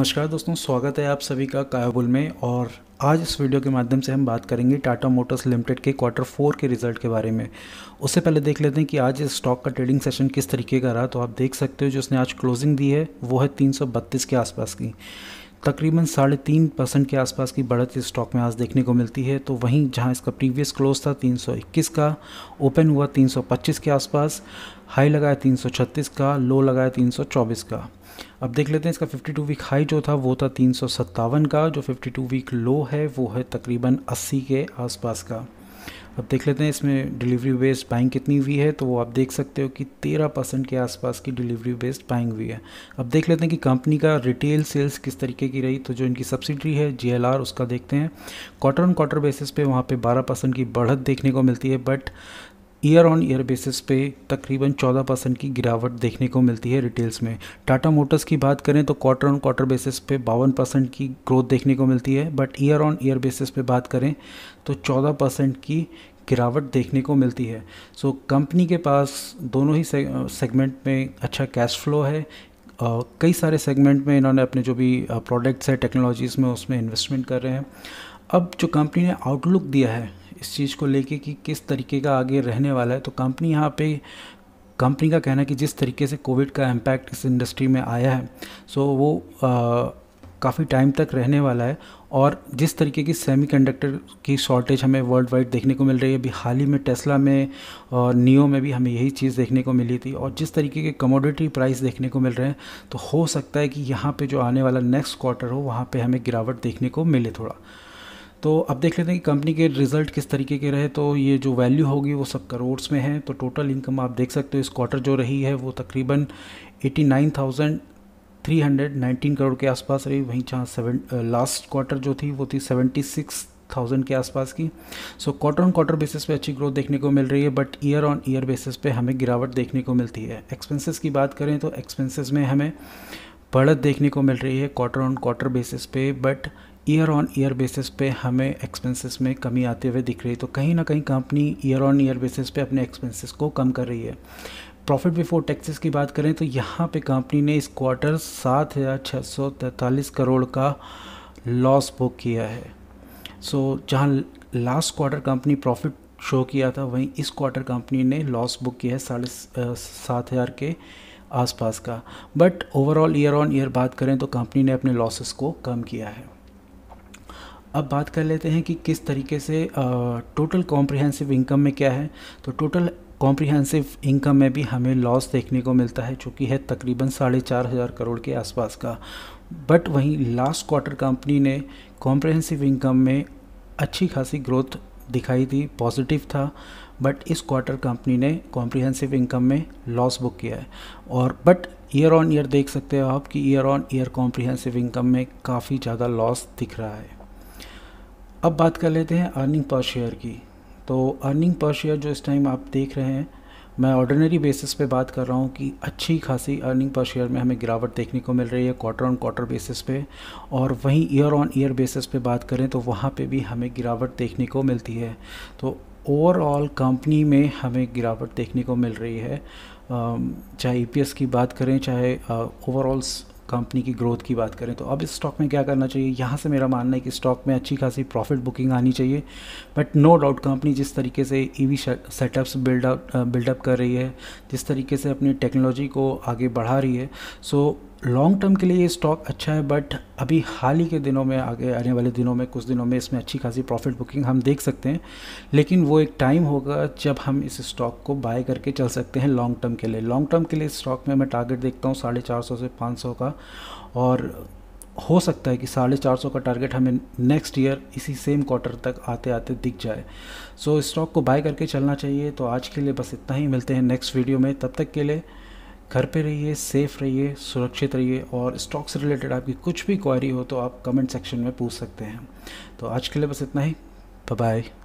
नमस्कार दोस्तों स्वागत है आप सभी का कायाबुल में और आज इस वीडियो के माध्यम से हम बात करेंगे टाटा मोटर्स लिमिटेड के क्वार्टर फोर के रिजल्ट के बारे में उससे पहले देख लेते हैं कि आज इस स्टॉक का ट्रेडिंग सेशन किस तरीके का रहा तो आप देख सकते हो जो उसने आज क्लोजिंग दी है वो है तीन के आसपास की तकरीबन साढ़े तीन परसेंट के आसपास की बढ़त इस स्टॉक में आज देखने को मिलती है तो वहीं जहां इसका प्रीवियस क्लोज था 321 का ओपन हुआ 325 के आसपास हाई लगाया 336 का लो लगाया 324 का अब देख लेते हैं इसका 52 वीक हाई जो था वो था तीन का जो 52 वीक लो है वो है तकरीबन 80 के आसपास का अब देख लेते हैं इसमें डिलीवरी बेस्ड बाइंग कितनी हुई है तो वो आप देख सकते हो कि तेरह परसेंट के आसपास की डिलीवरी बेस्ड बाइंग हुई है अब देख लेते हैं कि कंपनी का रिटेल सेल्स किस तरीके की रही तो जो इनकी सब्सिडी है जी उसका देखते हैं क्वार्टर ऑन क्वार्टर बेसिस पे वहाँ पर बारह की बढ़त देखने को मिलती है but year on year basis पे तकरीबन 14 परसेंट की गिरावट देखने को मिलती है रिटेल्स में टाटा मोटर्स की बात करें तो क्वार्टर ऑन क्वार्टर बेसिस पे बावन परसेंट की ग्रोथ देखने को मिलती है but year on year basis पे बात करें तो 14 परसेंट की गिरावट देखने को मिलती है सो so, कंपनी के पास दोनों ही सेगमेंट में अच्छा कैश फ्लो है Uh, कई सारे सेगमेंट में इन्होंने अपने जो भी प्रोडक्ट्स है टेक्नोलॉजीज़ में उसमें इन्वेस्टमेंट कर रहे हैं अब जो कंपनी ने आउटलुक दिया है इस चीज़ को लेके कि किस तरीके का आगे रहने वाला है तो कंपनी यहाँ पे कंपनी का कहना है कि जिस तरीके से कोविड का इम्पैक्ट इस इंडस्ट्री में आया है सो वो आ, काफ़ी टाइम तक रहने वाला है और जिस तरीके की सेमीकंडक्टर की शॉर्टेज हमें वर्ल्ड वाइड देखने को मिल रही है अभी हाल ही में टेस्ला में और नियो में भी हमें यही चीज़ देखने को मिली थी और जिस तरीके के कमोडिटी प्राइस देखने को मिल रहे हैं तो हो सकता है कि यहाँ पर जो आने वाला नेक्स्ट क्वार्टर हो वहाँ पर हमें गिरावट देखने को मिले थोड़ा तो अब देख लेते हैं कि कंपनी के रिजल्ट किस तरीके के रहे तो ये जो वैल्यू होगी वो सब करोड़्स में है तो टोटल इनकम आप देख सकते हो इस क्वार्टर जो रही है वो तकरीबन 89,000 319 करोड़ के आसपास रही वहीं जहाँ सेवन लास्ट क्वार्टर जो थी वो थी 76,000 थाउजेंड के आसपास की so quarter on quarter basis पे अच्छी ग्रोथ देखने को मिल रही है but year on year basis पे हमें गिरावट देखने को मिलती है एक्सपेंसेस की बात करें तो एक्सपेंसेस में हमें बढ़त देखने को मिल रही है क्वार्टर ऑन क्वार्टर बेसिस पे but year on year basis पे हमें एक्सपेंसेस में कमी आते हुए दिख रही है तो कहीं ना कहीं company year on year basis पे अपने एक्सपेंसेस को कम कर रही है प्रॉफिट बिफोर टैक्सेस की बात करें तो यहाँ पे कंपनी ने इस क्वार्टर सात हज़ार छः सौ तैंतालीस करोड़ का लॉस बुक किया है सो so, जहाँ last quarter company profit show किया था वहीं इस क्वार्टर कंपनी ने लॉस बुक किया है साढ़े सात हज़ार के आसपास का but overall year on year बात करें तो कंपनी ने अपने लॉसेस को कम किया है अब बात कर लेते हैं कि किस तरीके से टोटल कॉम्प्रिहेंसिव इनकम में क्या है तो टोटल कॉम्प्रिहेंसिव इनकम में भी हमें लॉस देखने को मिलता है जो कि है तकरीबन साढ़े चार हज़ार करोड़ के आसपास का बट वहीं लास्ट क्वार्टर कंपनी ने कॉम्प्रिहेंसिव इनकम में अच्छी खासी ग्रोथ दिखाई थी पॉजिटिव था बट इस क्वार्टर कंपनी ने कॉम्प्रिहेंसिव इनकम में लॉस बुक किया है और बट ईयर ऑन ईयर देख सकते हो आप कि year on year comprehensive income में काफ़ी ज़्यादा लॉस दिख रहा है अब बात कर लेते हैं अर्निंग पर शेयर की तो अर्निंग पर शेयर जो इस टाइम आप देख रहे हैं मैं ऑर्डिनरी बेसिस पे बात कर रहा हूँ कि अच्छी खासी अर्निंग पर शेयर में हमें गिरावट देखने को मिल रही है क्वार्टर ऑन क्वार्टर बेसिस पे और वहीं ईयर ऑन ईयर बेसिस पे बात करें तो वहाँ पे भी हमें गिरावट देखने को मिलती है तो ओवरऑल कंपनी में हमें गिरावट देखने को मिल रही है चाहे ई e की बात करें चाहे ओवरऑल कंपनी की ग्रोथ की बात करें तो अब इस स्टॉक में क्या करना चाहिए यहाँ से मेरा मानना है कि स्टॉक में अच्छी खासी प्रॉफिट बुकिंग आनी चाहिए बट नो डाउट कंपनी जिस तरीके से E V setups build up build up कर रही है जिस तरीके से अपनी टेक्नोलॉजी को आगे बढ़ा रही है सो लॉन्ग टर्म के लिए ये स्टॉक अच्छा है बट अभी हाल ही के दिनों में आगे आने वाले दिनों में कुछ दिनों में इसमें अच्छी खासी प्रॉफिट बुकिंग हम देख सकते हैं लेकिन वो एक टाइम होगा जब हम इस स्टॉक को बाय करके चल सकते हैं लॉन्ग टर्म के लिए लॉन्ग टर्म के लिए स्टॉक में मैं टारगेट देखता हूँ साढ़े चार सौ से पाँच सौ का और हो सकता है कि साढ़े चार सौ का टारगेट हमें नेक्स्ट ईयर इसी सेम क्वार्टर तक आते आते दिख जाए सो so, स्टॉक को बाय करके चलना चाहिए तो आज के लिए बस इतना ही मिलते हैं नेक्स्ट वीडियो में तब तक के लिए घर पे रहिए सेफ रहिए सुरक्षित रहिए और स्टॉक से रिलेटेड आपकी कुछ भी क्वारी हो तो आप कमेंट सेक्शन में पूछ सकते हैं तो आज के लिए बस इतना ही बाय